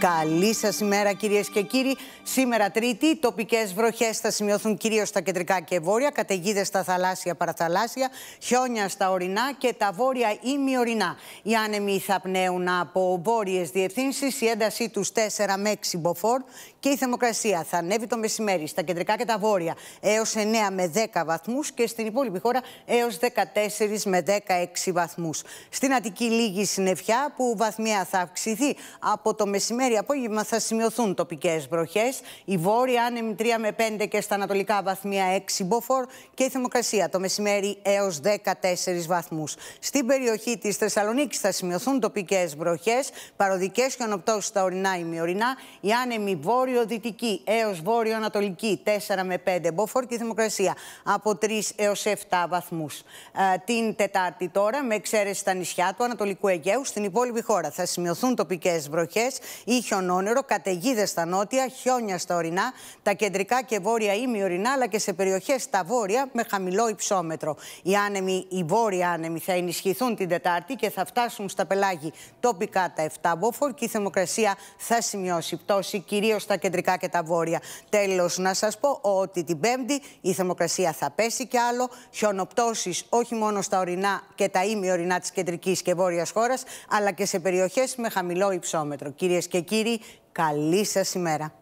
Καλή σας ημέρα, κυρίες και κύριοι. Σήμερα Τρίτη, τοπικές βροχές θα σημειωθούν κυρίως στα κεντρικά και βόρεια, καταιγίδες στα θαλάσσια παραθαλάσσια, χιόνια στα ορεινά και τα βόρεια ημιορεινά. Οι άνεμοι θα πνέουν από βόρειες διευθύνσεις, η έντασή τους 4 με 6 μποφόρ και η θερμοκρασία θα ανέβει το μεσημέρι στα κεντρικά και τα βόρεια έως 9 με 10 βαθμούς και στην υπόλοιπη χώρα έως 14 με 16 βαθμούς. Στην Αττική λίγη συννεφιά που βαθμία θα αυξηθεί από το μεσημέρι μεσημέρι-απόγευμα θα σημειωθούν τοπικές βροχές. Η βόρεια άνεμη 3 με 5 και στα ανατολικά βαθμία 6 μποφόρ και η θερμοκρασία το μεσημέρι έως 14 βαθμούς. Στην περιοχή της Θεσσαλονίκης θα σημειωθούν τοπικές βροχές, παροδικές χιονοπτώσει στα ορεινά μειωρινα Η άνεμη βόρειο-δυτική έως βόρειο-ανατολική 4 με 5 μποφόρ και η θερμοκρασία από 3 έω 7 βαθμούς. Ε, την Τετάρτη τώρα, με εξαίρεση στα νησιά του Ανατολικού Αιγαίου, στην υπόλοιπη χώρα θα σημειωθούν τοπικές βροχές. Η χιονόνερο, καταιγίδες στα νότια, χιόνια στα ορεινά, τα κεντρικά και βόρεια ημιορεινά, αλλά και σε περιοχές στα βόρεια με χαμηλό υψόμετρο. Οι άνεμοι, οι βόρειοι άνεμοι θα ενισχυθούν την Τετάρτη και θα φτάσουν στα πελάγη τοπικά τα 7 μποφόρ και η θερμοκρασία θα σημειώσει πτώση κυρίως στα κεντρικά και τα βόρεια. Τέλος, να σας πω ότι την Πέμπτη η θερμοκρασία θα πέσει και άλλο. Χιονοπτώσεις όχι μόνο στα ορεινά και τα ημιορεινά της κεντρικής και βόρειας χώρας, αλλά και σε περιοχές με χαμηλό υψόμετρο. Κυρίες και κύριοι, κύριοι, καλή σας ημέρα.